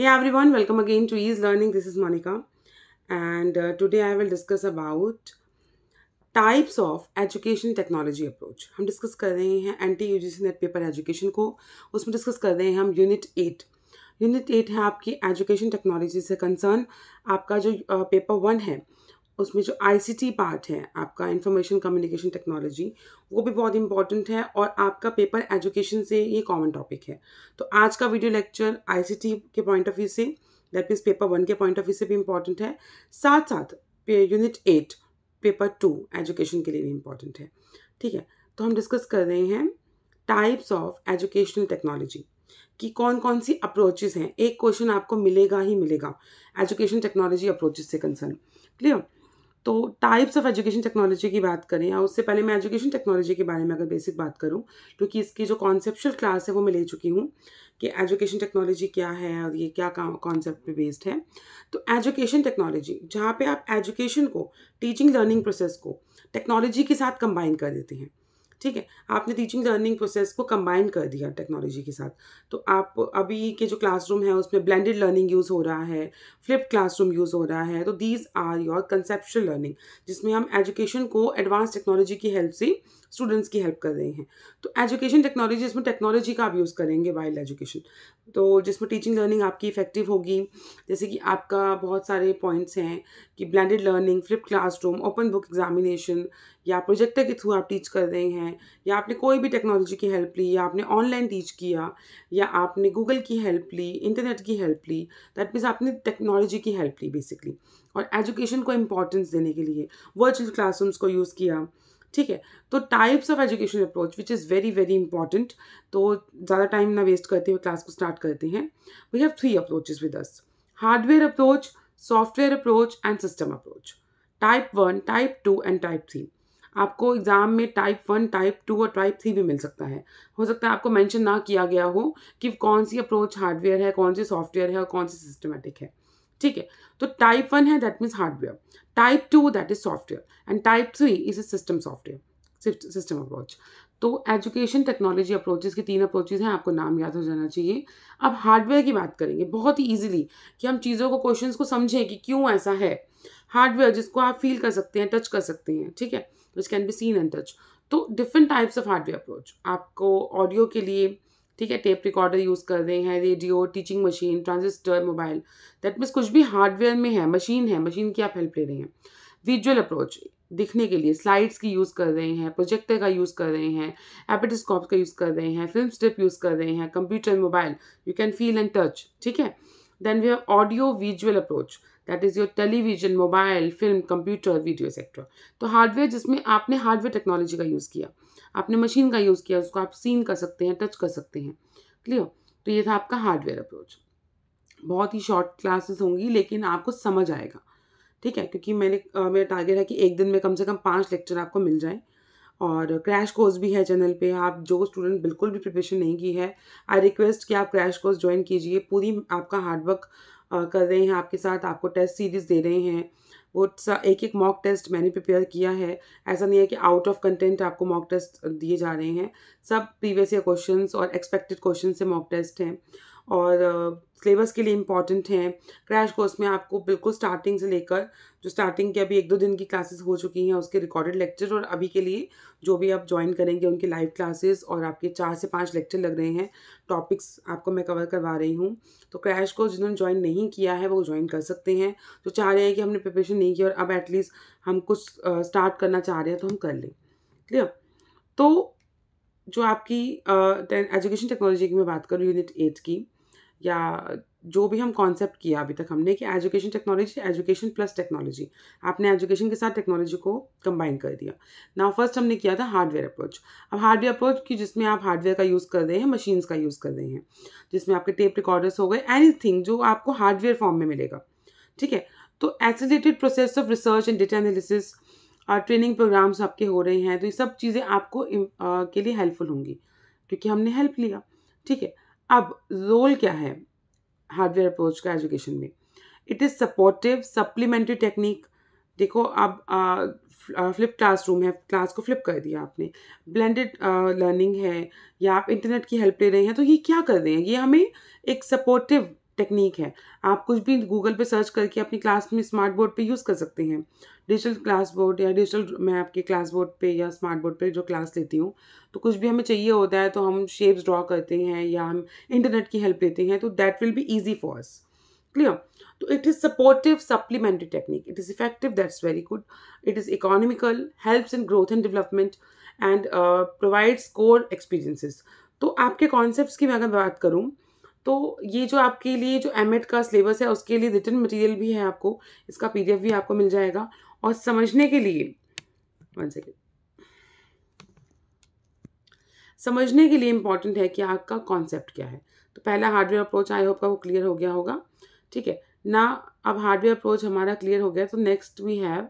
Hey everyone, welcome again to Ease Learning. Learning this is Monika and today I will discuss about types of education technology approach हम discuss कर रहे हैं N T U G C NET paper education को उसमें discuss कर रहे हैं हम यूनिट एट यूनिट एट है आपकी एजुकेशन टेक्नोलॉजी से कंसर्न आपका जो पेपर uh, वन है उसमें जो आईसीटी पार्ट है आपका इंफॉर्मेशन कम्युनिकेशन टेक्नोलॉजी वो भी बहुत इंपॉर्टेंट है और आपका पेपर एजुकेशन से ये कॉमन टॉपिक है तो आज का वीडियो लेक्चर आईसीटी के पॉइंट ऑफ व्यू से दैट मीन्स पेपर वन के पॉइंट ऑफ व्यू से भी इम्पॉर्टेंट है साथ साथ unit eight paper two education के लिए भी इम्पॉर्टेंट है ठीक है तो हम डिस्कस कर रहे हैं टाइप्स ऑफ एजुकेशनल टेक्नोलॉजी कि कौन कौन सी अप्रोचेज़ हैं एक क्वेश्चन आपको मिलेगा ही मिलेगा एजुकेशन टेक्नोलॉजी अप्रोचेज से कंसर्न क्लियर तो टाइप्स ऑफ एजुकेशन टेक्नोलॉजी की बात करें या उससे पहले मैं एजुकेशन टेक्नोलॉजी के बारे में अगर बेसिक बात करूं क्योंकि तो इसकी जो कॉन्सेप्चुअल क्लास है वो मैं ले चुकी हूं कि एजुकेशन टेक्नोलॉजी क्या है और ये क्या कॉन्सेप्ट पे बेस्ड है तो एजुकेशन टेक्नोलॉजी जहाँ पे आप एजुकेशन को टीचिंग लर्निंग प्रोसेस को टेक्नोलॉजी के साथ कंबाइन कर देते हैं ठीक है आपने टीचिंग लर्निंग प्रोसेस को कंबाइन कर दिया टेक्नोलॉजी के साथ तो आप अभी के जो क्लासरूम है उसमें ब्लेंडेड लर्निंग यूज़ हो रहा है फ्लिप क्लासरूम यूज़ हो रहा है तो these are your conceptual learning जिसमें हम एजुकेशन को एडवांस टेक्नोलॉजी की हेल्प से स्टूडेंट्स की हेल्प कर रहे हैं तो एजुकेशन टेक्नोलॉजी इसमें टेक्नोलॉजी का आप यूज़ करेंगे वाइल्ड एजुकेशन तो जिसमें टीचिंग लर्निंग आपकी इफेक्टिव होगी जैसे कि आपका बहुत सारे पॉइंट्स हैं कि blended learning flip classroom open book examination या प्रोजेक्टर के थ्रू आप टीच कर रहे हैं है या आपने कोई भी टेक्नोलॉजी की हेल्प ली या आपने ऑनलाइन टीच किया या आपने गूगल की हेल्प ली इंटरनेट की हेल्प ली दैट मीन्स आपने टेक्नोलॉजी की हेल्प ली बेसिकली और एजुकेशन को इम्पोर्टेंस देने के लिए वर्चुअल क्लासरूम्स को यूज़ किया ठीक है तो types of education approach which is very very important तो ज़्यादा टाइम ना वेस्ट करते हुए क्लास को स्टार्ट करते हैं we have three approaches with us hardware approach software approach and system approach type one type two and type three आपको exam में टाइप वन टाइप टू और टाइप थ्री भी मिल सकता है हो सकता है आपको मेंशन ना किया गया हो कि कौन सी अप्रोच हार्डवेयर है कौन सी सॉफ्टवेयर है और कौन सी सिस्टमेटिक है ठीक है तो टाइप वन है that means hardware type two that is software and type three is a system software system approach तो एजुकेशन टेक्नोलॉजी अप्रोचेस की तीन अप्रोचेज़ हैं आपको नाम याद हो जाना चाहिए अब हार्डवेयर की बात करेंगे बहुत ही ईजिली कि हम चीज़ों को क्वेश्चंस को समझें कि क्यों ऐसा है हार्डवेयर जिसको आप फील कर सकते हैं टच कर सकते हैं ठीक है which can be seen and touch तो different types of hardware approach आपको ऑडियो के लिए ठीक है टेप रिकॉर्डर यूज़ कर रहे हैं radio teaching machine transistor mobile that means कुछ भी हार्डवेयर में है मशीन है मशीन की आप हेल्प ले रहे हैं विजुअल अप्रोच दिखने के लिए स्लाइड्स की यूज़ कर रहे हैं प्रोजेक्टर का यूज़ कर रहे हैं एपेटिस्कोप का यूज़ कर रहे हैं फिल्म स्ट्रिप यूज़ कर रहे हैं computer mobile you can feel and touch ठीक है then we have audio visual approach that is your television mobile film computer video sector तो हार्डवेयर जिसमें आपने हार्डवेयर टेक्नोलॉजी का यूज़ किया आपने मशीन का यूज़ किया उसको आप सीन कर सकते हैं टच कर सकते हैं क्लियर तो ये था आपका हार्डवेयर अप्रोच बहुत ही शॉर्ट क्लासेस होंगी लेकिन आपको समझ आएगा ठीक है क्योंकि मैंने मेरा टारगेट है कि एक दिन में कम से कम पाँच लेक्चर आपको मिल जाए और क्रैश कोर्स भी है चैनल पे आप जो स्टूडेंट बिल्कुल भी प्रिपरेशन नहीं की है आई रिक्वेस्ट कि आप क्रैश कोर्स ज्वाइन कीजिए पूरी आपका हार्डवर्क कर रहे हैं आपके साथ आपको टेस्ट सीरीज़ दे रहे हैं वो एक एक मॉक टेस्ट मैंने प्रिपेयर किया है ऐसा नहीं है कि आउट ऑफ कंटेंट आपको मॉक टेस्ट दिए जा रहे हैं सब प्रीवियस ईयर क्वेश्चंस और एक्सपेक्टेड क्वेश्चन से मॉक टेस्ट हैं और सिलेबस के लिए इम्पॉर्टेंट हैं क्रैश कोर्स में आपको बिल्कुल स्टार्टिंग से लेकर जो स्टार्टिंग के अभी एक दो दिन की क्लासेस हो चुकी हैं उसके रिकॉर्डेड लेक्चर और अभी के लिए जो भी आप ज्वाइन करेंगे उनके लाइव क्लासेस और आपके चार से पाँच लेक्चर लग रहे हैं टॉपिक्स आपको मैं कवर करवा रही हूँ तो क्रैश कोर्स जिन्होंने ज्वाइन नहीं किया है वो ज्वाइन कर सकते हैं जो तो चाह रहे हैं कि हमने प्रिपरेशन नहीं किया और अब एटलीस्ट हम कुछ स्टार्ट करना चाह रहे हैं तो हम कर लें क्लियर तो जो आपकी एजुकेशन टेक्नोलॉजी की मैं बात करूँ यूनिट एट की या जो भी हम कॉन्सेप्ट किया अभी तक हमने कि education technology education plus technology आपने एजुकेशन के साथ टेक्नोलॉजी को कंबाइन कर दिया नाउ फर्स्ट हमने किया था हार्डवेयर अप्रोच अब हार्डवेयर अप्रोच की जिसमें आप हार्डवेयर का यूज़ कर रहे हैं मशीन्स का यूज़ कर रहे हैं जिसमें आपके टेप रिकॉर्डर्स हो गए एनीथिंग जो आपको हार्डवेयर फॉर्म में मिलेगा ठीक है तो associated process of research and data analysis और ट्रेनिंग प्रोग्राम्स आपके हो रहे हैं तो ये सब चीज़ें आपको uh, के लिए हेल्पफुल होंगी क्योंकि हमने हेल्प लिया ठीक है अब रोल क्या है हार्डवेयर अप्रोच का एजुकेशन में it is supportive supplementary technique देखो अब फ्लिप क्लासरूम है क्लास को फ्लिप कर दिया आपने ब्लेंडेड लर्निंग है या आप इंटरनेट की हेल्प ले रहे हैं तो ये क्या कर रहे हैं ये हमें एक सपोर्टिव टेक्निक है आप कुछ भी गूगल पे सर्च करके अपनी क्लास में स्मार्ट बोर्ड पे यूज़ कर सकते हैं डिजिटल क्लास बोर्ड या डिजिटल मैं आपके क्लास बोर्ड पे या स्मार्ट बोर्ड पे जो क्लास लेती हूँ तो कुछ भी हमें चाहिए होता है तो हम शेप्स ड्रॉ करते हैं या हम इंटरनेट की हेल्प लेते हैं तो that will be easy for us clear तो it is supportive supplementary technique it is effective that's very good it is economical helps in growth and development and provides core experiences तो आपके concept की मैं अगर बात करूँ तो ये जो आपके लिए जो एम का सिलेबस है उसके लिए रिटर्न मटेरियल भी है आपको इसका पी भी आपको मिल जाएगा और समझने के लिए वन सेकेंड समझने के लिए इम्पॉर्टेंट है कि आपका कॉन्सेप्ट क्या है तो पहला हार्डवेयर अप्रोच आई होप का वो क्लियर हो गया होगा ठीक है ना अब हार्डवेयर अप्रोच हमारा क्लियर हो गया तो next we have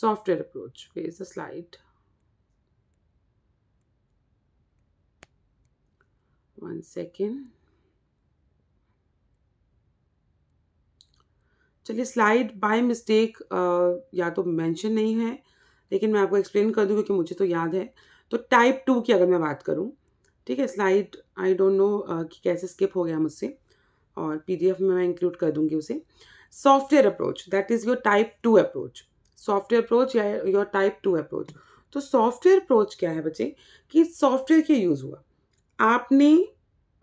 software approach is the slide one second चलिए स्लाइड बाय मिस्टेक या तो मेंशन नहीं है लेकिन मैं आपको एक्सप्लेन कर दूँ क्योंकि मुझे तो याद है तो टाइप टू की अगर मैं बात करूँ ठीक है स्लाइड आई डोंट नो कि कैसे स्किप हो गया मुझसे और पीडीएफ में मैं इंक्लूड कर दूँगी उसे software approach that is your type two approach software approach या योर टाइप टू अप्रोच तो सॉफ्टवेयर अप्रोच क्या है बच्चे कि सॉफ्टवेयर के यूज़ हुआ आपने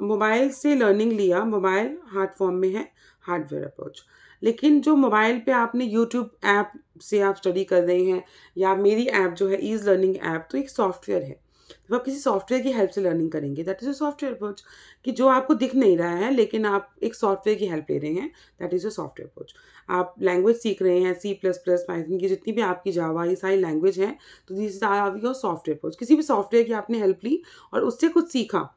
मोबाइल से लर्निंग लिया मोबाइल हार्ड फॉर्म में है हार्डवेयर अप्रोच लेकिन जो मोबाइल पे आपने यूट्यूब ऐप से आप स्टडी कर रहे हैं या मेरी ऐप जो है ईज लर्निंग ऐप तो एक सॉफ्टवेयर है जब तो आप किसी सॉफ्टवेयर की हेल्प से लर्निंग करेंगे that is a software approach कि जो आपको दिख नहीं रहा है लेकिन आप एक सॉफ्टवेयर की हेल्प ले रहे हैं that is a software approach आप लैंग्वेज सीख रहे हैं सी प्लस प्लस पाइथन की जितनी भी आपकी जावा ये सारी लैंग्वेज है तो this is are your software approach किसी भी सॉफ्टवेयर की आपने हेल्प ली और उससे कुछ सीखा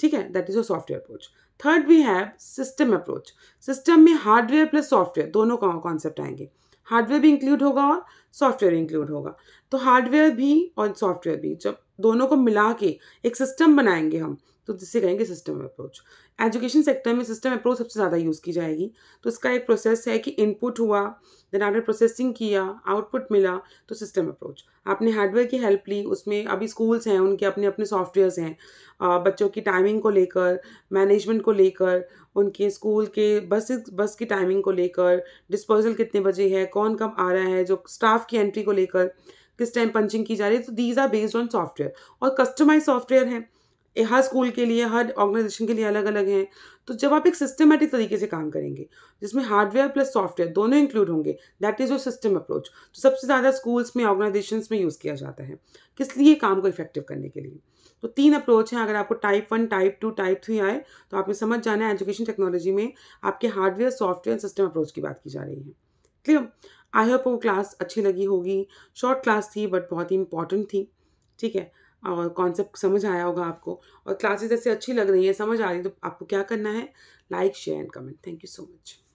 ठीक है that is your software approach third we have system approach system में हार्डवेयर प्लस सॉफ्टवेयर दोनों कॉन्सेप्ट आएंगे हार्डवेयर भी इंक्लूड होगा और सॉफ्टवेयर इंक्लूड होगा तो हार्डवेयर भी और सॉफ्टवेयर भी जब दोनों को मिला के एक सिस्टम बनाएंगे हम तो जिसे कहेंगे सिस्टम अप्रोच एजुकेशन सेक्टर में सिस्टम अप्रोच सबसे ज़्यादा यूज़ की जाएगी तो इसका एक प्रोसेस है कि इनपुट हुआ देन आपने प्रोसेसिंग किया आउटपुट मिला तो सिस्टम अप्रोच आपने हार्डवेयर की हेल्प ली उसमें अभी स्कूल्स हैं उनके अपने अपने सॉफ्टवेयर्स हैं बच्चों की टाइमिंग को लेकर मैनेजमेंट को लेकर उनके स्कूल के बस बस की टाइमिंग को लेकर डिस्पोजल कितने बजे है कौन कब आ रहा है जो स्टाफ की एंट्री को लेकर किस टाइम पंचिंग की जा रही है तो these are based on software और कस्टमाइज सॉफ्टवेयर हैं हर स्कूल के लिए हर ऑर्गेनाइजेशन के लिए अलग अलग हैं तो जब आप एक सिस्टमेटिक तरीके से काम करेंगे जिसमें हार्डवेयर प्लस सॉफ्टवेयर दोनों इंक्लूड होंगे that is your system approach जो सबसे ज़्यादा स्कूल्स में ऑर्गेनाइजेशन में यूज़ किया जाता है किस लिए काम को इफेक्टिव करने के लिए तो तीन अप्रोच हैं अगर आपको type one type two type three आए तो आपने समझ जाना है एजुकेशन टेक्नोलॉजी में आपके हार्डवेयर सॉफ्टवेयर सिस्टम अप्रोच की बात की जा रही है क्लियर आई होप वो क्लास अच्छी लगी होगी शॉर्ट क्लास थी बट बहुत ही इंपॉर्टेंट थी ठीक है और कॉन्सेप्ट समझ आया होगा आपको और क्लासेस ऐसे अच्छी लग रही है समझ आ रही है तो आपको क्या करना है like share and comment thank you so much